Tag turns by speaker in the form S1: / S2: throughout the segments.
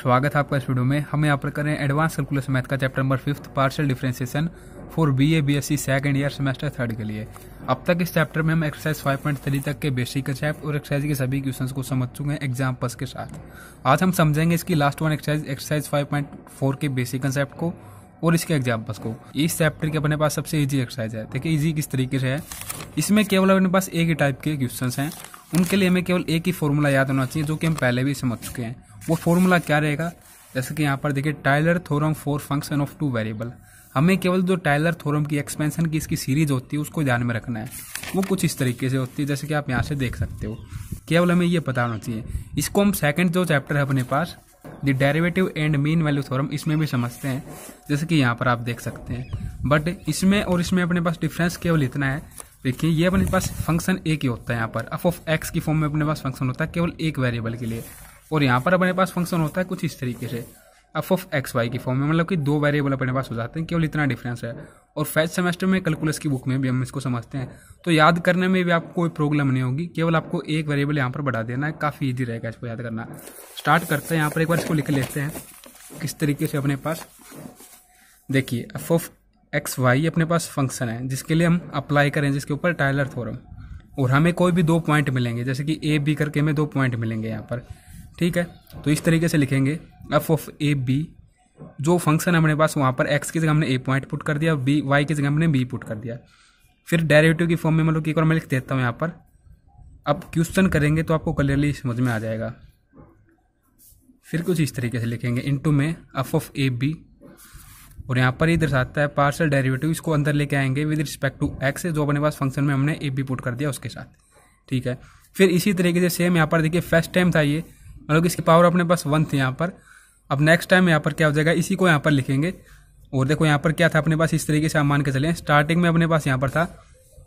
S1: स्वागत है आपका इस वीडियो में हम यहाँ पर करें एडवांस कैलकुलस मैथ का chapter number fifth partial differentiation for B A B S C second year semester third के लिए अब तक इस चैप्टर में हम एक्सरसाइज फाइव पॉइंट थ्री तक के बेसिक कंसेप्ट और एक्सरसाइज के सभी क्वेश्चंस को समझ चुके हैं एग्जाम्पल्स के साथ आज हम समझेंगे इसकी last one exercise exercise five point four के बेसिक कंसेप्ट को और इसके एग्जाम्पल्स को इस चैप्टर के अपने पास सबसे ईजी एक्सरसाइज है देखिए इजी किस तरीके से है इसमें केवल अपने पास एक ही टाइप के क्वेश्चन हैं उनके लिए हमें केवल एक ही फॉर्मूला याद होना चाहिए जो कि हम पहले भी समझ चुके हैं वो फॉर्मूला क्या रहेगा जैसे कि यहाँ पर देखिए Taylor theorem for function of two variable हमें केवल जो टाइलर थोरम की एक्सपेंशन की इसकी सीरीज होती है उसको ध्यान में रखना है वो कुछ इस तरीके से होती है जैसे कि आप यहाँ से देख सकते हो केवल हमें ये पता होना चाहिए इसको हम सेकेंड जो चैप्टर है अपने पास the derivative and mean value theorem इसमें भी समझते हैं जैसे कि यहाँ पर आप देख सकते हैं बट इसमें और इसमें अपने पास डिफरेंस केवल इतना है देखिए ये अपने पास फंक्शन एक ही होता है यहाँ पर अफ ऑफ एक्स की फॉर्म में अपने पास फंक्शन होता है केवल एक वेरिएबल के लिए और यहाँ पर अपने पास फंक्शन होता है कुछ इस तरीके से एफ ऑफ एक्स वाई की फॉर्म में मतलब कि दो वेरिएबल अपने पास हो जाते हैं केवल इतना डिफरेंस है और फर्स्ट सेमेस्टर में कैलकुलस की बुक में भी हम इसको समझते हैं तो याद करने में भी आपको कोई प्रॉब्लम नहीं होगी केवल आपको एक वेरिएबल यहाँ पर बढ़ा देना है काफ़ी ईजी रहेगा इसको याद करना स्टार्ट करते हैं यहाँ पर एक बार इसको लिख लेते हैं किस तरीके से अपने पास देखिए एफ ऑफ एक्स वाई अपने पास फंक्शन है जिसके लिए हम अप्लाई करें जिसके ऊपर टाइलर थोरम और हमें कोई भी दो पॉइंट मिलेंगे जैसे कि ए बी करके हमें दो पॉइंट मिलेंगे यहाँ पर ठीक है तो इस तरीके से लिखेंगे एफ ऑफ ए बी जो फंक्शन है हमारे पास वहाँ पर एक्स की जगह हमने ए पॉइंट पुट कर दिया बी वाई की जगह हमने बी पुट कर दिया फिर डेरिवेटिव की फॉर्म में मतलब एक और मैं लिख देता हूँ यहाँ पर अब क्वेश्चन करेंगे तो आपको क्लियरली समझ में आ जाएगा फिर कुछ इस तरीके से लिखेंगे इंटू में एफ ऑफ ए बी और यहाँ पर ही दर्शाता है पार्सल डेरिवेटिव इसको अंदर लेके आएंगे विद रिस्पेक्ट टू एक्स जो अपने पास फंक्शन में हमने ए बी पुट कर दिया उसके साथ ठीक है फिर इसी तरीके से सेम यहाँ पर देखिए फर्स्ट टाइम था ये मतलब कि इसकी पावर अपने पास वन थी यहाँ पर अब नेक्स्ट टाइम यहाँ पर क्या हो जाएगा इसी को यहाँ पर लिखेंगे और देखो यहाँ पर क्या था अपने पास इस तरीके से आप मान के चले स्टार्टिंग में अपने पास यहाँ पर था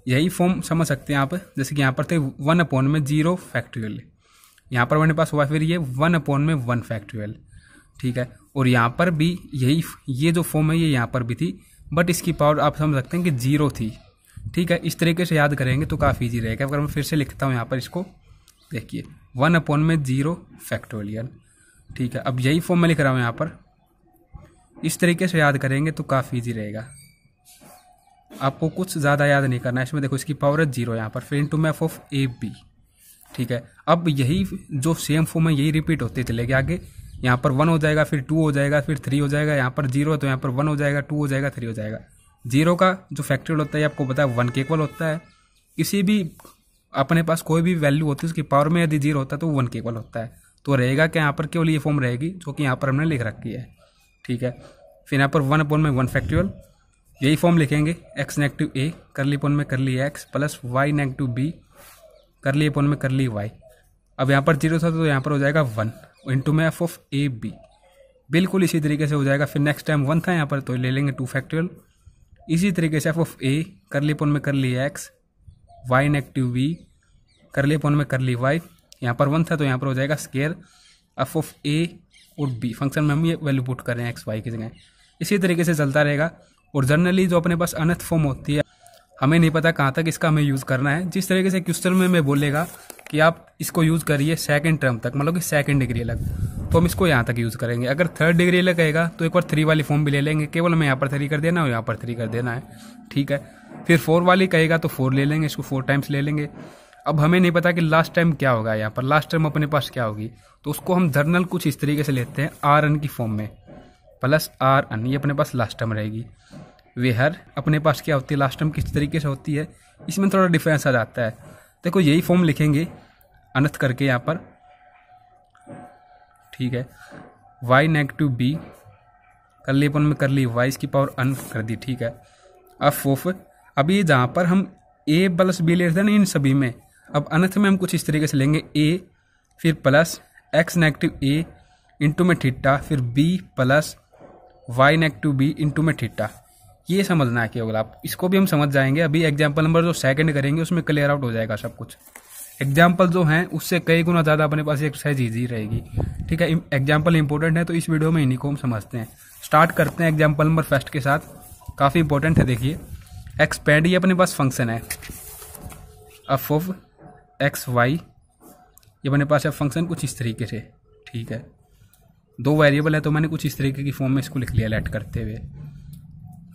S1: यही फॉर्म समझ सकते हैं आप जैसे कि यहाँ पर थे वन अपॉन में जीरो फैक्ट्रियल यहाँ पर अपने पास हुआ फिर ये वन अपॉन में वन फैक्ट्रियल ठीक है और यहाँ पर भी यही ये जो फॉर्म है ये यहाँ पर भी थी बट इसकी पावर आप समझ सकते हैं कि जीरो थी ठीक है इस तरीके से याद करेंगे तो काफ़ी ईजी रहेगा अगर मैं फिर से लिखता हूँ यहाँ पर इसको देखिए वन अपॉन में ज़ीरो फैक्टोरियल ठीक है अब यही फॉर्म में लिख रहा हूँ यहाँ पर इस तरीके से याद करेंगे तो काफ़ी ईजी रहेगा आपको कुछ ज़्यादा याद नहीं करना इसमें देखो इसकी पावर है जीरो यहाँ पर फिर इंटू मैफ ऑफ ए बी ठीक है अब यही जो सेम फॉर्म है यही रिपीट होते चले गए आगे यहाँ पर वन हो जाएगा फिर टू हो जाएगा फिर थ्री हो जाएगा यहाँ पर जीरो तो यहाँ पर वन हो जाएगा टू हो जाएगा थ्री हो जाएगा जीरो का जो फैक्टोरियल होता है आपको पता है वन के इक्वल होता है किसी भी अपने पास कोई भी वैल्यू होती है उसकी पावर में यदि जीरो होता है तो वन के इक्वल होता है तो रहेगा क्या यहाँ पर केवल ये फॉर्म रहेगी जो कि यहाँ पर हमने लिख रखी है ठीक है फिर यहाँ पर वन अपॉन में वन फैक्टुअल यही फॉर्म लिखेंगे एक्स नेगेटिव ए करली अपॉन में कर ली x plus y negative b करली अपॉन में कर ली वाई अब यहाँ पर जीरो था तो यहाँ पर हो जाएगा वन इंटू में एफ ऑफ ए बी बिल्कुल इसी तरीके से हो जाएगा फिर नेक्स्ट टाइम वन था यहाँ पर तो ले लेंगे टू फैक्टुअल इसी तरीके से एफ ऑफ ए करली अपॉन में कर ली एक्स वाई नेगेटिव वी करली अपॉन में करली वाई यहाँ पर वन था तो यहाँ पर हो जाएगा स्केयर एफ ऑफ ए और बी फंक्शन में हम ये वैल्यू पुट कर रहे हैं एक्स वाई की जगह इसी तरीके से चलता रहेगा और जनरली जो अपने पास अनथ फॉर्म होती है हमें नहीं पता कहाँ तक इसका हमें यूज़ करना है जिस तरीके से क्वेश्चन में मैं बोलेगा कि आप इसको यूज़ करिए सेकंड टर्म तक मतलब कि सेकंड डिग्री अलग तो हम इसको यहाँ तक यूज़ करेंगे अगर थर्ड डिग्री अलग कहेगा तो एक बार थ्री वाली फॉर्म भी ले लेंगे केवल हमें यहाँ पर थ्री कर देना और यहाँ पर थ्री कर देना है ठीक है फिर फोर वाली कहेगा तो फोर ले लेंगे इसको फोर टाइम्स ले लेंगे अब हमें नहीं पता कि लास्ट टाइम क्या होगा यहाँ पर लास्ट टाइम अपने पास क्या होगी तो उसको हम जर्नल कुछ इस तरीके से लेते हैं आर एन की फॉर्म में प्लस आर एन ये अपने पास लास्ट टाइम रहेगी वेहर अपने पास क्या होती है लास्ट टाइम किस तरीके से होती है इसमें थोड़ा डिफरेंस आ जाता है देखो यही फॉर्म लिखेंगे अनथ करके यहाँ पर ठीक है वाई नेगेटिव बी करलीपन में कर ली वाई इसकी पावर अन कर दी ठीक है अब ऑफ अभी जहाँ पर हम ए प्लस बी ले रहे थे ना इन सभी में अब अनथ में हम कुछ इस तरीके से लेंगे ए फिर plus x negative a into में ठिट्टा फिर b plus y negative b into में ठिट्टा ये समझना है केवल आप इसको भी हम समझ जाएंगे अभी एग्जाम्पल नंबर जो सेकंड करेंगे उसमें क्लियर आउट हो जाएगा सब कुछ एग्जाम्पल जो हैं उससे कई गुना ज़्यादा अपने पास एक्सरसाइज ईजी रहेगी ठीक है एग्जाम्पल इंपॉर्टेंट है तो इस वीडियो में इन्हीं को हम समझते हैं स्टार्ट करते हैं एग्जाम्पल नंबर फर्स्ट के साथ काफ़ी इंपॉर्टेंट है देखिए एक्सपेंड ये अपने पास फंक्शन है अफ ऑफ एक्स वाई ये अपने पास है फंक्शन कुछ इस तरीके से ठीक है दो वेरिएबल है तो मैंने कुछ इस तरीके की फॉर्म में इसको लिख लिया लेट करते हुए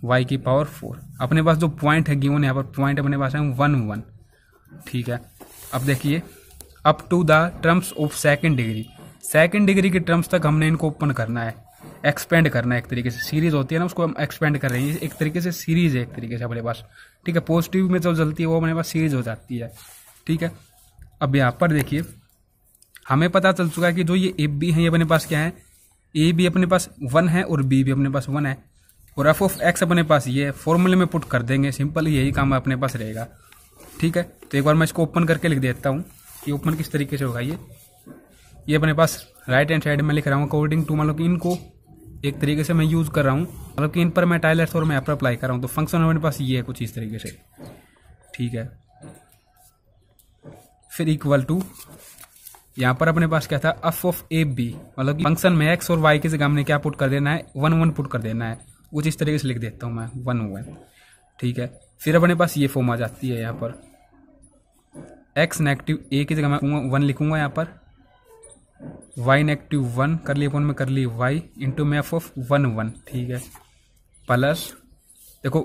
S1: वाई की पावर फोर अपने पास जो पॉइंट है गिवन यहाँ पर पॉइंट अपने पास है वन वन ठीक है अब देखिए up to the terms of second degree second degree के टर्म्स तक हमने इनको ओपन करना है एक्सपेंड करना है एक तरीके से सीरीज होती है ना उसको हम एक्सपेंड कर रहे हैं एक तरीके से सीरीज है एक तरीके से अपने पास ठीक है पॉजिटिव में जो जलती है वो अपने पास सीरीज हो जाती है ठीक है अब यहाँ पर देखिए हमें पता चल चुका है कि जो ये ए बी है ये अपने पास क्या है ए बी अपने पास वन है और बी भी अपने पास वन है और एफ ऑफ एक्स अपने पास ये फॉर्मूले में पुट कर देंगे सिंपल यही काम अपने पास रहेगा ठीक है तो एक बार मैं इसको ओपन करके लिख देता हूँ कि ओपन किस तरीके से होगा ये ये अपने पास राइट हैंड साइड में लिख रहा हूँ अकॉर्डिंग टू मान लो कि इनको एक तरीके से मैं यूज़ कर रहा हूँ मतलब कि इन पर मैं टाइलर और मैं ऐप पर अप्लाई कर रहा हूँ तो फंक्शन हमारे पास ये है कुछ इस तरीके से ठीक है फिर इक्वल टू यहाँ पर अपने पास क्या था एफ ऑफ ए बी मतलब फंक्शन में एक्स और वाई की जगह हमने क्या पुट कर देना है वन वन पुट कर देना है कुछ इस तरीके से लिख देता हूँ मैं वन वन ठीक है फिर अपने पास ये फॉर्म आ जाती है यहाँ पर एक्स नेगेटिव ए की जगह मैं वन लिखूंगा यहाँ पर वाई नेगेटिव वन करली अपन में कर ली वाई इंटू मैफ ऑफ वन वन ठीक है प्लस देखो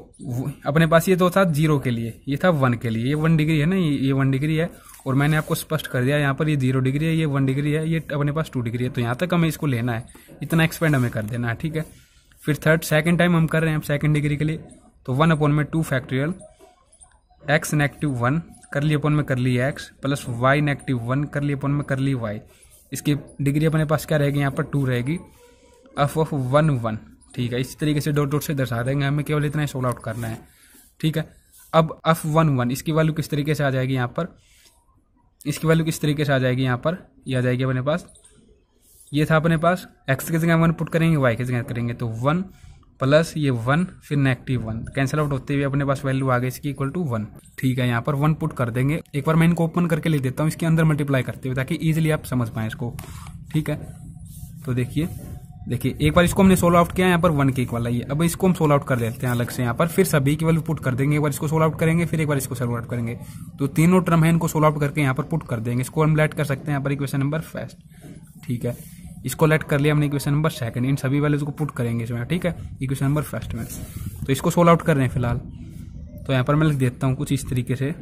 S1: अपने पास ये तो था जीरो के लिए ये था वन के लिए ये वन डिग्री है ना ये ये वन डिग्री है और मैंने आपको स्पष्ट कर दिया यहाँ पर ये जीरो डिग्री है ये वन डिग्री है ये अपने पास टू डिग्री है तो यहाँ तक हमें इसको लेना है इतना एक्सपेंड हमें कर देना है ठीक है फिर थर्ड सेकेंड टाइम हम कर रहे हैं सेकेंड डिग्री के लिए तो वन अपॉन में two factorial x negative one कर ली अपॉन में कर ली x plus y negative one कर ली अपॉन में कर ली वाई इसकी डिग्री अपने पास क्या रहेगी यहाँ पर टू रहेगी एफ ऑफ वन वन ठीक है इस तरीके से डॉट डॉट से दर्शा देंगे हमें केवल इतना ही सोल आउट करना है ठीक है अब एफ वन वन इसकी वैल्यू किस तरीके से आ जाएगी यहाँ पर इसकी वैल्यू किस तरीके से आ जाएगी यहाँ पर ये आ जाएगी अपने पास ये था अपने पास एक्स की जगह वन पुट करेंगे वाई की जगह करेंगे तो वन प्लस ये वन फिर नेगेटिव वन कैंसिल आउट होते हुए अपने पास वैल्यू आ गई इसकी इक्वल टू वन ठीक है यहाँ पर वन पुट कर देंगे एक बार मैं इनको ओपन करके ले देता हूँ इसके अंदर मल्टीप्लाई करते हुए ताकि ईजिली आप समझ पाए इसको ठीक है तो देखिए देखिए एक बार इसको हमने सोल आउट किया यहाँ पर वन के इक्वल आई है अब इसको हम सोल आउट कर लेते हैं अलग से यहाँ पर फिर सभी की वैल्यू पुट कर देंगे एक बार इसको सोल आउट करेंगे फिर एक बार इसको सोल आउट करेंगे तो तीनों टर्म है इनको सोल आउट करके यहाँ पर पुट कर देंगे इसको हम लेट कर सकते हैं यहाँ पर इक्वेशन नंबर फर्स्ट ठीक है इसको लेट कर लिया हमने इक्वेशन नंबर सेकंड इन सभी वैल्यूज को पुट करेंगे इसमें ठीक है इक्वेशन नंबर फर्स्ट में तो इसको सोल आउट कर रहे हैं फिलहाल तो यहाँ पर मैं लिख देता हूँ कुछ इस तरीके से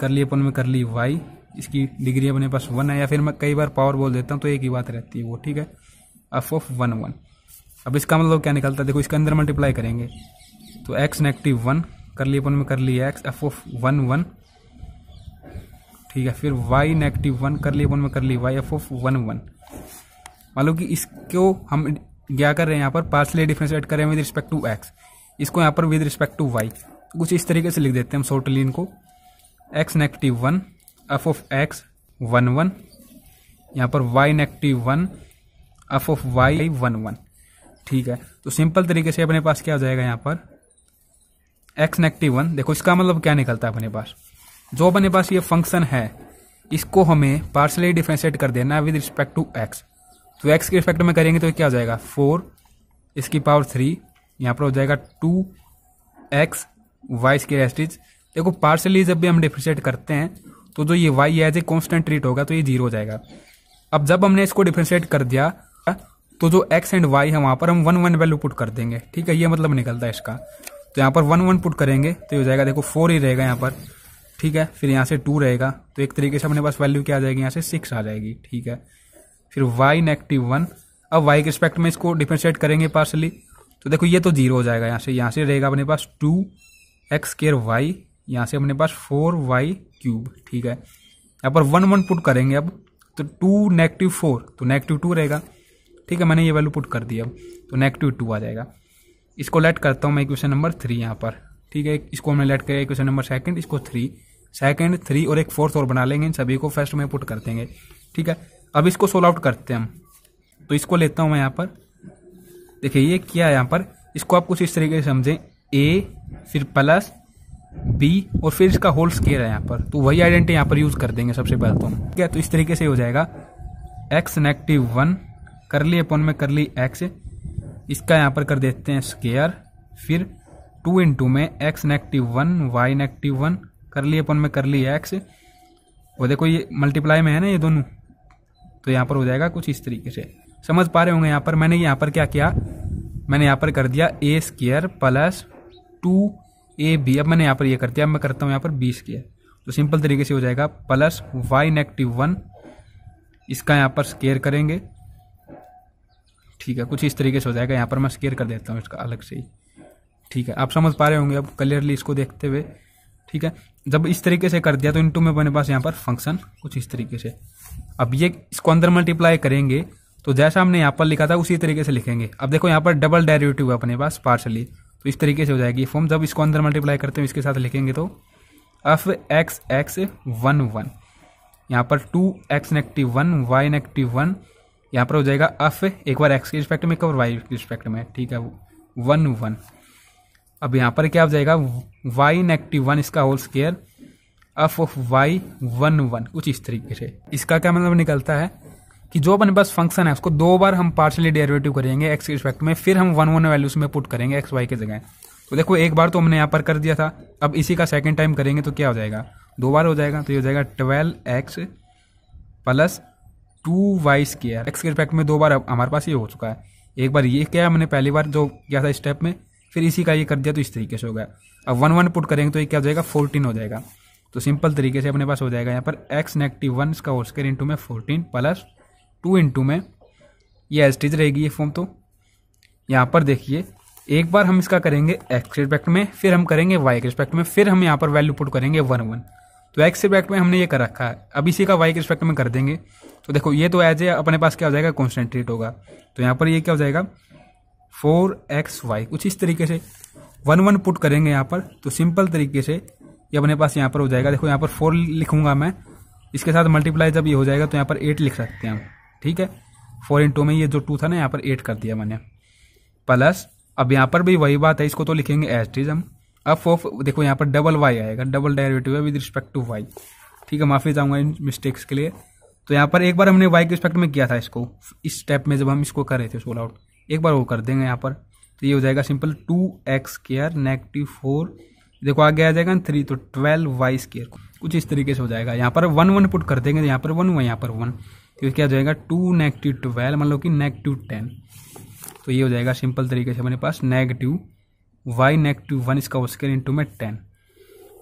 S1: कर ली अपन में कर ली वाई इसकी डिग्री अपने पास वन है या फिर मैं कई बार पावर बोल देता हूँ तो एक ही बात रहती है वो ठीक है एफ ऑफ वन वन अब इसका मतलब क्या निकलता है देखो इसके अंदर मल्टीप्लाई करेंगे तो एक्स नेगेटिव वन कर ली अपन में कर ली x f of one one ठीक है फिर y नेगेटिव वन कर लिए वन में कर ली y f of one one मान लो कि इसको हम क्या कर रहे हैं यहाँ पर पार्सली डिफरेंस एड कर रहे हैं विद रिस्पेक्ट टू x इसको यहाँ पर विद रिस्पेक्ट टू y तो कुछ इस तरीके से लिख देते हैं हम शॉर्टली इनको x negative one f of x one one यहाँ पर y negative one f of y one one ठीक है तो सिंपल तरीके से अपने पास क्या हो जाएगा यहाँ पर x नेगेटिव वन देखो इसका मतलब क्या निकलता है अपने पास जो अपने पास ये फंक्शन है इसको हमें पार्सली डिफ्रेंशिएट कर देना है विद रिस्पेक्ट टू एक्स तो एक्स के रिस्पेक्ट में करेंगे तो क्या हो जाएगा फोर इसकी पावर थ्री यहाँ पर हो जाएगा टू एक्स वाई इसकी रेस्टिज देखो पार्सली जब भी हम डिफ्रेंशिएट करते हैं तो जो ये y as a constant treat होगा तो ये जीरो हो जाएगा अब जब हमने इसको डिफ्रेंशिएट कर दिया तो जो एक्स एंड वाई है वहाँ पर हम वन वन वैल्यू पुट कर देंगे ठीक है ये मतलब निकलता है इसका तो यहाँ पर वन वन पुट करेंगे तो ये हो जाएगा देखो फोर ही रहेगा यहाँ पर ठीक है फिर यहाँ से टू रहेगा तो एक तरीके से अपने पास वैल्यू क्या आ जाएगी यहाँ से सिक्स आ जाएगी ठीक है फिर वाई नेगेटिव वन अब वाई के रिस्पेक्ट में इसको डिफ्रेंशिएट करेंगे पार्सली तो देखो ये तो जीरो हो जाएगा यहाँ से यहाँ से रहेगा अपने पास टू एक्स केयर वाई यहाँ से अपने पास फोर वाई क्यूब ठीक है यहाँ पर वन वन पुट करेंगे अब तो टू नेगेटिव फोर तो नेगेटिव टू रहेगा ठीक है मैंने ये वैल्यू पुट कर दी अब तो नेगेटिव टू आ जाएगा इसको लेट करता हूँ मैं इक्वेशन नंबर थ्री यहाँ पर ठीक है इसको हमने लेट किया इक्वेशन नंबर सेकंड इसको थ्री सेकंड थ्री और एक फोर्थ और बना लेंगे इन सभी को फर्स्ट में पुट कर देंगे ठीक है अब इसको सोल आउट करते हैं हम तो इसको लेता हूँ मैं यहाँ पर देखिए ये क्या है यहाँ पर इसको आप कुछ इस तरीके से समझें ए फिर प्लस बी और फिर इसका होल स्केयर है यहाँ पर तो वही आइडेंटिटी यहाँ पर यूज़ कर देंगे सबसे पहले तो हम ठीक है तो इस तरीके से हो जाएगा एक्स नेगेटिव वन कर ली अपॉन में कर ली एक्स इसका यहाँ पर कर देते हैं स्केयर फिर टू इंटू में x negative one y negative one कर लिए अपन में कर लिया एक्स और देखो ये मल्टीप्लाई में है ना ये दोनों तो यहाँ पर हो जाएगा कुछ इस तरीके से समझ पा रहे होंगे यहाँ पर मैंने यहाँ पर क्या किया मैंने यहाँ पर कर दिया a square plus two a b अब मैंने यहाँ पर ये कर दिया अब मैं करता हूँ यहाँ पर बी स्केयर तो सिंपल तरीके से हो जाएगा प्लस वाई नेगेटिव वन इसका यहाँ पर स्केयर करेंगे ठीक है कुछ इस तरीके से हो जाएगा यहाँ पर मैं स्केयर कर देता हूँ इसका अलग से ही ठीक है आप समझ पा रहे होंगे अब क्लियरली इसको देखते हुए ठीक है जब इस तरीके से कर दिया तो इंटू में अपने पास यहाँ पर फंक्शन कुछ इस तरीके से अब ये इसको अंदर मल्टीप्लाई करेंगे तो जैसा हमने यहाँ पर लिखा था उसी तरीके से लिखेंगे अब देखो यहाँ पर डबल डेरिवेटिव है अपने पास पार्शली तो इस तरीके से हो जाएगी फॉर्म जब इसको अंदर मल्टीप्लाई करते हैं इसके साथ लिखेंगे तो f x x one one यहाँ पर two x negative one y negative one यहाँ पर हो जाएगा एफ एक बार एक्स के रिस्पेक्ट में एक बार वाई के रिस्पेक्ट में ठीक है वन वन अब यहां पर क्या हो जाएगा वाई नेगेटिव वन इसका whole square f of y one one कुछ इस तरीके से इसका क्या मतलब निकलता है कि जो अपने पास फंक्शन है उसको दो बार हम पार्शली डेरिवेटिव करेंगे एक्स के रिस्पेक्ट में फिर हम वन वन वैल्यूज में पुट करेंगे एक्स वाई के जगह तो देखो एक बार तो हमने यहाँ पर कर दिया था अब इसी का सेकेंड टाइम करेंगे तो क्या हो जाएगा दो बार हो जाएगा तो ये हो जाएगा twelve x plus two y square x के रिस्पेक्ट में दो बार हमारे पास ये हो चुका है एक बार ये क्या हमने पहली बार जो किया था स्टेप में फिर इसी का ये कर दिया तो इस तरीके से होगा अब वन वन पुट करेंगे तो ये क्या हो जाएगा फोर्टीन हो जाएगा तो सिंपल तरीके से अपने पास हो जाएगा यहाँ पर एक्स नेगेटिव वन इसका होल स्केयर इंटू में फोर्टीन प्लस टू इंटू में ये टीज रहेगी ये फॉर्म तो यहाँ पर देखिए एक बार हम इसका करेंगे एक्स के रिस्पेक्ट में फिर हम करेंगे वाई के रिस्पेक्ट में फिर हम यहाँ पर वैल्यू पुट करेंगे वन वन तो एक्स के रिस्पेक्ट में हमने ये कर रखा है अब इसी का वाई के रिस्पेक्ट में कर देंगे तो देखो ये तो एज ए अपने पास क्या हो जाएगा कॉन्सेंट्रेट होगा तो यहाँ पर ये क्या हो जाएगा फोर एक्स वाई कुछ इस तरीके से वन वन पुट करेंगे यहाँ पर तो सिंपल तरीके से ये अपने पास यहाँ पर हो जाएगा देखो यहाँ पर फोर लिखूंगा मैं इसके साथ मल्टीप्लाई जब ये हो जाएगा तो यहाँ पर एट लिख सकते हैं हम ठीक है फोर इन में ये जो टू था ना यहाँ पर एट कर दिया मैंने प्लस अब यहाँ पर भी वही बात है इसको तो लिखेंगे एस टीज हम अब फोर देखो यहाँ पर डबल वाई आएगा डबल डायरेटिव है विद रिस्पेक्ट टू वाई ठीक है माफी चाहूंगा इन मिस्टेक्स के लिए तो यहाँ पर एक बार हमने वाई के रिस्पेक्ट में किया था इसको इस स्टेप में जब हम इसको कर रहे थे सोल आउट एक बार वो कर देंगे यहाँ पर तो ये हो जाएगा simple two x square negative four देखो आगे आ जाएगा थ्री तो ट्वेल्व वाई स्केयर कुछ इस तरीके से हो जाएगा यहाँ पर वन वन पुट कर देंगे तो यहाँ पर वन हुआ यहाँ पर वन तो क्या हो जाएगा टू नेगेटिव ट्वेल्व मतलब कि नेगेटिव टेन तो ये हो जाएगा सिंपल तरीके से हमारे पास नेगेटिव वाई नेगेटिव वन इसका हो स्केयर इंटू में टेन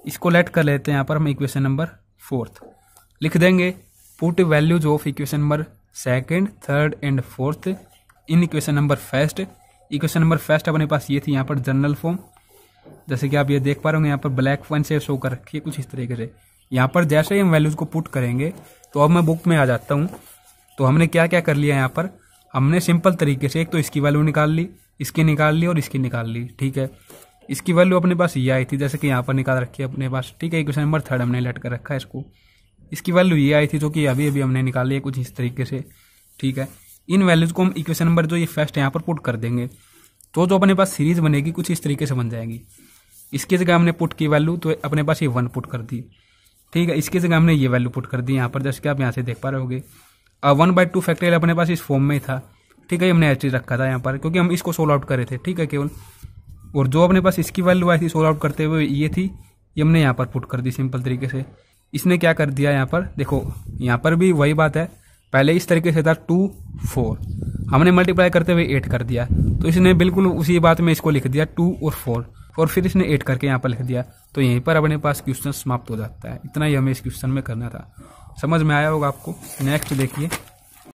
S1: इसको लेट कर लेते हैं यहाँ पर हम इक्वेशन नंबर फोर्थ लिख देंगे put values of equation number second third and fourth in equation number first equation number first अपने पास ये थी यहाँ पर जनरल फॉर्म जैसे कि आप ये देख पा रहे होंगे यहाँ पर ब्लैक पॉइंट से शो कर रखिए कुछ इस तरीके से यहाँ पर जैसे ही हम वैल्यूज को पुट करेंगे तो अब मैं बुक में आ जाता हूँ तो हमने क्या क्या कर लिया यहाँ पर हमने सिंपल तरीके से एक तो इसकी वैल्यू निकाल ली इसकी निकाल ली और इसकी निकाल ली ठीक है इसकी वैल्यू अपने पास ये आई थी जैसे कि यहाँ पर निकाल रखी है अपने पास ठीक है इक्वेशन नंबर थर्ड हमने लट कर रखा है इसको इसकी वैल्यू ये आई थी जो कि अभी अभी हमने निकाली है कुछ इस तरीके से ठीक है इन वैल्यूज को हम इक्वेशन नंबर जो ये फर्स्ट है यहाँ पर पुट कर देंगे तो जो अपने पास सीरीज बनेगी कुछ इस तरीके से बन जाएगी इसकी जगह हमने पुट की वैल्यू तो अपने पास ये वन पुट कर दी ठीक है इसकी जगह हमने ये वैल्यू पुट कर दी यहाँ पर जैसे कि आप यहाँ से देख पा रहे होगे वन बाई टू फैक्टरियल अपने पास इस फॉर्म में ही था ठीक है ये हमने एच रखा था यहाँ पर क्योंकि हम इसको सोल्व आउट कर रहे थे ठीक है केवल और जो अपने पास इसकी वैल्यू आई थी सोल्व आउट करते हुए ये थी ये हमने यहाँ पर पुट कर दी सिंपल तरीके से इसने क्या कर दिया यहाँ पर देखो यहाँ पर भी वही बात है पहले इस तरीके से था टू फोर हमने मल्टीप्लाई करते हुए एट कर दिया तो इसने बिल्कुल उसी बात में इसको लिख दिया टू और फोर और फिर इसने एट करके यहाँ पर लिख दिया तो यहीं पर अपने पास क्वेश्चन समाप्त हो जाता है इतना ही हमें इस क्वेश्चन में करना था समझ में आया होगा आपको नेक्स्ट देखिए